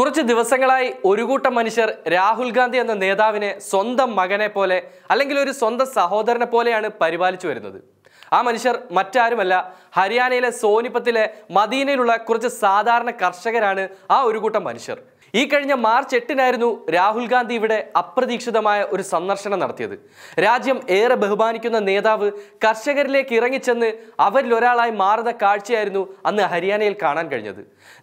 കുറച്ച് ദിവസങ്ങളായി ഒരു കൂട്ടം മനുഷ്യർ രാഹുൽ ഗാന്ധി എന്ന നേതാവിനെ സ്വന്തം മകനെ പോലെ അല്ലെങ്കിൽ ഒരു സ്വന്തം സഹോദരനെ പോലെയാണ് പരിപാലിച്ചു വരുന്നത് ആ മനുഷ്യർ മറ്റാരുമല്ല ഹരിയാനയിലെ സോനിപ്പത്തിലെ മദീനയിലുള്ള കുറച്ച് സാധാരണ കർഷകരാണ് ആ ഒരു കൂട്ടം മനുഷ്യർ ഈ കഴിഞ്ഞ മാർച്ച് എട്ടിനായിരുന്നു രാഹുൽ ഗാന്ധി ഇവിടെ അപ്രതീക്ഷിതമായ ഒരു സന്ദർശനം നടത്തിയത് രാജ്യം ഏറെ ബഹുമാനിക്കുന്ന നേതാവ് കർഷകരിലേക്ക് ഇറങ്ങിച്ചെന്ന് അവരിൽ ഒരാളായി മാറുന്ന കാഴ്ചയായിരുന്നു അന്ന് ഹരിയാനയിൽ കാണാൻ കഴിഞ്ഞത്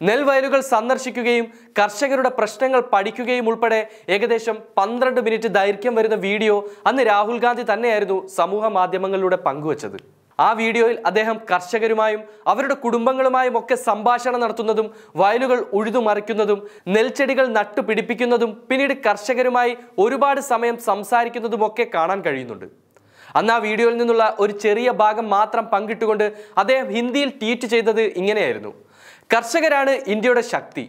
നെൽവയലുകൾ സന്ദർശിക്കുകയും കർഷകരുടെ പ്രശ്നങ്ങൾ പഠിക്കുകയും ഉൾപ്പെടെ ഏകദേശം പന്ത്രണ്ട് മിനിറ്റ് ദൈർഘ്യം വരുന്ന വീഡിയോ അന്ന് രാഹുൽ ഗാന്ധി തന്നെയായിരുന്നു സമൂഹ മാധ്യമങ്ങളിലൂടെ പങ്കുവച്ചത് ആ വീഡിയോയിൽ അദ്ദേഹം കർഷകരുമായും അവരുടെ കുടുംബങ്ങളുമായും ഒക്കെ സംഭാഷണം നടത്തുന്നതും വയലുകൾ ഉഴുതുമറിക്കുന്നതും നെൽച്ചെടികൾ നട്ടുപിടിപ്പിക്കുന്നതും പിന്നീട് കർഷകരുമായി ഒരുപാട് സമയം സംസാരിക്കുന്നതും ഒക്കെ കാണാൻ കഴിയുന്നുണ്ട് അന്ന് ആ വീഡിയോയിൽ നിന്നുള്ള ഒരു ചെറിയ ഭാഗം മാത്രം പങ്കിട്ടുകൊണ്ട് അദ്ദേഹം ഹിന്ദിയിൽ ട്വീറ്റ് ചെയ്തത് ഇങ്ങനെയായിരുന്നു കർഷകരാണ് ഇന്ത്യയുടെ ശക്തി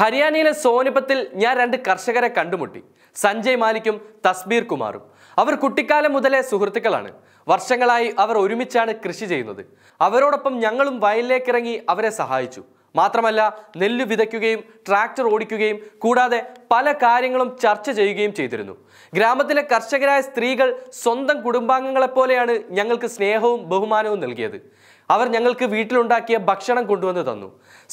ഹരിയാനയിലെ സോനിപ്പത്തിൽ ഞാൻ രണ്ട് കർഷകരെ കണ്ടുമുട്ടി സഞ്ജയ് മാലിക്കും തസ്ബീർ കുമാറും അവർ കുട്ടിക്കാലം മുതലേ സുഹൃത്തുക്കളാണ് വർഷങ്ങളായി അവർ ഒരുമിച്ചാണ് കൃഷി ചെയ്യുന്നത് അവരോടൊപ്പം ഞങ്ങളും വയലിലേക്കിറങ്ങി അവരെ സഹായിച്ചു മാത്രമല്ല നെല്ല് വിതയ്ക്കുകയും ട്രാക്ടർ ഓടിക്കുകയും കൂടാതെ പല കാര്യങ്ങളും ചർച്ച ചെയ്യുകയും ചെയ്തിരുന്നു ഗ്രാമത്തിലെ കർഷകരായ സ്ത്രീകൾ സ്വന്തം കുടുംബാംഗങ്ങളെപ്പോലെയാണ് ഞങ്ങൾക്ക് സ്നേഹവും ബഹുമാനവും നൽകിയത് അവർ ഞങ്ങൾക്ക് വീട്ടിലുണ്ടാക്കിയ ഭക്ഷണം കൊണ്ടുവന്ന് തന്നു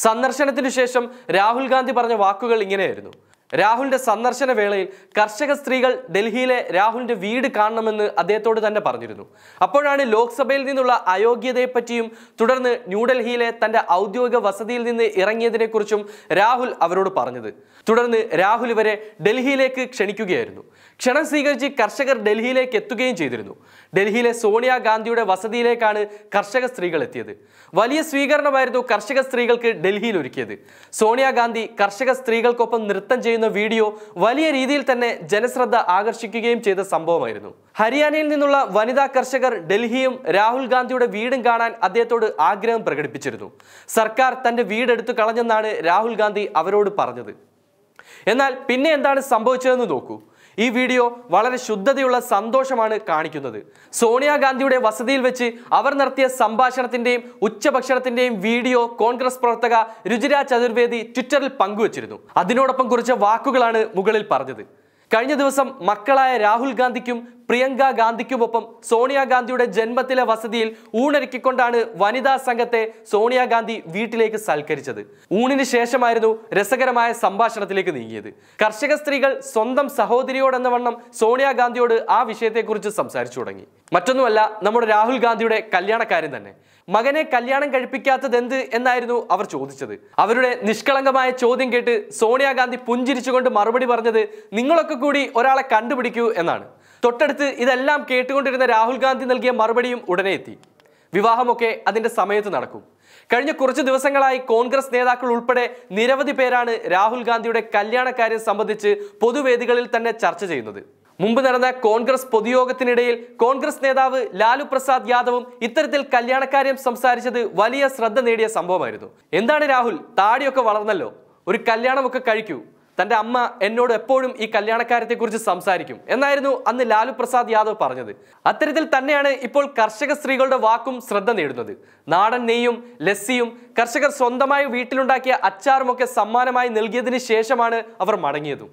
സന്ദർശനത്തിനു ശേഷം രാഹുൽ ഗാന്ധി പറഞ്ഞ വാക്കുകൾ ഇങ്ങനെയായിരുന്നു രാഹുലിന്റെ സന്ദർശന വേളയിൽ കർഷക സ്ത്രീകൾ ഡൽഹിയിലെ രാഹുലിന്റെ വീട് കാണണമെന്ന് അദ്ദേഹത്തോട് തന്നെ പറഞ്ഞിരുന്നു അപ്പോഴാണ് ലോക്സഭയിൽ നിന്നുള്ള അയോഗ്യതയെപ്പറ്റിയും തുടർന്ന് ന്യൂഡൽഹിയിലെ തന്റെ ഔദ്യോഗിക വസതിയിൽ നിന്ന് ഇറങ്ങിയതിനെക്കുറിച്ചും രാഹുൽ അവരോട് പറഞ്ഞത് തുടർന്ന് രാഹുൽ ഇവരെ ഡൽഹിയിലേക്ക് ക്ഷണിക്കുകയായിരുന്നു ക്ഷണം സ്വീകരിച്ച് കർഷകർ ഡൽഹിയിലേക്ക് എത്തുകയും ചെയ്തിരുന്നു ഡൽഹിയിലെ സോണിയാഗാന്ധിയുടെ വസതിയിലേക്കാണ് കർഷക സ്ത്രീകൾ എത്തിയത് വലിയ സ്വീകരണമായിരുന്നു കർഷക സ്ത്രീകൾക്ക് ഡൽഹിയിൽ ഒരുക്കിയത് സോണിയാഗാന്ധി കർഷക സ്ത്രീകൾക്കൊപ്പം നൃത്തം ചെയ്യുന്ന വീഡിയോ വലിയ രീതിയിൽ തന്നെ ജനശ്രദ്ധ ആകർഷിക്കുകയും ചെയ്ത സംഭവമായിരുന്നു ഹരിയാനയിൽ നിന്നുള്ള വനിതാ കർഷകർ ഡൽഹിയും രാഹുൽ ഗാന്ധിയുടെ വീടും കാണാൻ അദ്ദേഹത്തോട് ആഗ്രഹം പ്രകടിപ്പിച്ചിരുന്നു സർക്കാർ തന്റെ വീടെടുത്തു കളഞ്ഞെന്നാണ് രാഹുൽ ഗാന്ധി അവരോട് പറഞ്ഞത് എന്നാൽ പിന്നെ എന്താണ് സംഭവിച്ചതെന്ന് നോക്കൂ ഈ വീഡിയോ വളരെ ശുദ്ധതയുള്ള സന്തോഷമാണ് കാണിക്കുന്നത് സോണിയാഗാന്ധിയുടെ വസതിയിൽ വെച്ച് അവർ നടത്തിയ സംഭാഷണത്തിന്റെയും ഉച്ചഭക്ഷണത്തിന്റെയും വീഡിയോ കോൺഗ്രസ് പ്രവർത്തക രുചിര ചതുർവേദി ട്വിറ്ററിൽ പങ്കുവച്ചിരുന്നു അതിനോടൊപ്പം കുറിച്ച വാക്കുകളാണ് മുകളിൽ പറഞ്ഞത് കഴിഞ്ഞ ദിവസം മക്കളായ രാഹുൽ ഗാന്ധിക്കും പ്രിയങ്ക ഗാന്ധിക്കുമൊപ്പം സോണിയാഗാന്ധിയുടെ ജന്മത്തിലെ വസതിയിൽ ഊണൊരുക്കിക്കൊണ്ടാണ് വനിതാ സംഘത്തെ സോണിയാഗാന്ധി വീട്ടിലേക്ക് സൽക്കരിച്ചത് ഊണിന് ശേഷമായിരുന്നു രസകരമായ സംഭാഷണത്തിലേക്ക് നീങ്ങിയത് കർഷക സ്ത്രീകൾ സ്വന്തം സഹോദരിയോടെന്ന വണ്ണം സോണിയാഗാന്ധിയോട് ആ വിഷയത്തെക്കുറിച്ച് സംസാരിച്ചു തുടങ്ങി മറ്റൊന്നുമല്ല നമ്മുടെ രാഹുൽ ഗാന്ധിയുടെ കല്യാണക്കാരൻ തന്നെ മകനെ കല്യാണം എന്ത് എന്നായിരുന്നു അവർ ചോദിച്ചത് അവരുടെ നിഷ്കളങ്കമായ ചോദ്യം കേട്ട് സോണിയാഗാന്ധി പുഞ്ചിരിച്ചുകൊണ്ട് മറുപടി പറഞ്ഞത് നിങ്ങളൊക്കെ കൂടി ഒരാളെ കണ്ടുപിടിക്കൂ എന്നാണ് തൊട്ടടുത്ത് ഇതെല്ലാം കേട്ടുകൊണ്ടിരുന്ന രാഹുൽ ഗാന്ധി നൽകിയ മറുപടിയും ഉടനെ എത്തി വിവാഹമൊക്കെ അതിന്റെ സമയത്ത് നടക്കും കഴിഞ്ഞ കുറച്ച് ദിവസങ്ങളായി കോൺഗ്രസ് നേതാക്കൾ ഉൾപ്പെടെ നിരവധി പേരാണ് രാഹുൽ ഗാന്ധിയുടെ കല്യാണക്കാര്യം സംബന്ധിച്ച് പൊതുവേദികളിൽ തന്നെ ചർച്ച ചെയ്യുന്നത് മുമ്പ് നടന്ന കോൺഗ്രസ് പൊതുയോഗത്തിനിടയിൽ കോൺഗ്രസ് നേതാവ് ലാലു പ്രസാദ് യാദവും ഇത്തരത്തിൽ കല്യാണക്കാര്യം സംസാരിച്ചത് വലിയ ശ്രദ്ധ നേടിയ സംഭവമായിരുന്നു എന്താണ് രാഹുൽ താടിയൊക്കെ വളർന്നല്ലോ ഒരു കല്യാണമൊക്കെ കഴിക്കൂ തൻ്റെ അമ്മ എന്നോട് എപ്പോഴും ഈ കല്യാണക്കാരത്തെക്കുറിച്ച് സംസാരിക്കും എന്നായിരുന്നു അന്ന് ലാലു പ്രസാദ് യാദവ് പറഞ്ഞത് അത്തരത്തിൽ തന്നെയാണ് ഇപ്പോൾ കർഷക സ്ത്രീകളുടെ വാക്കും ശ്രദ്ധ നേടുന്നത് നാടൻ നെയ്യും ലസ്സിയും കർഷകർ സ്വന്തമായി വീട്ടിലുണ്ടാക്കിയ അച്ചാറുമൊക്കെ സമ്മാനമായി നൽകിയതിന് ശേഷമാണ് അവർ മടങ്ങിയതും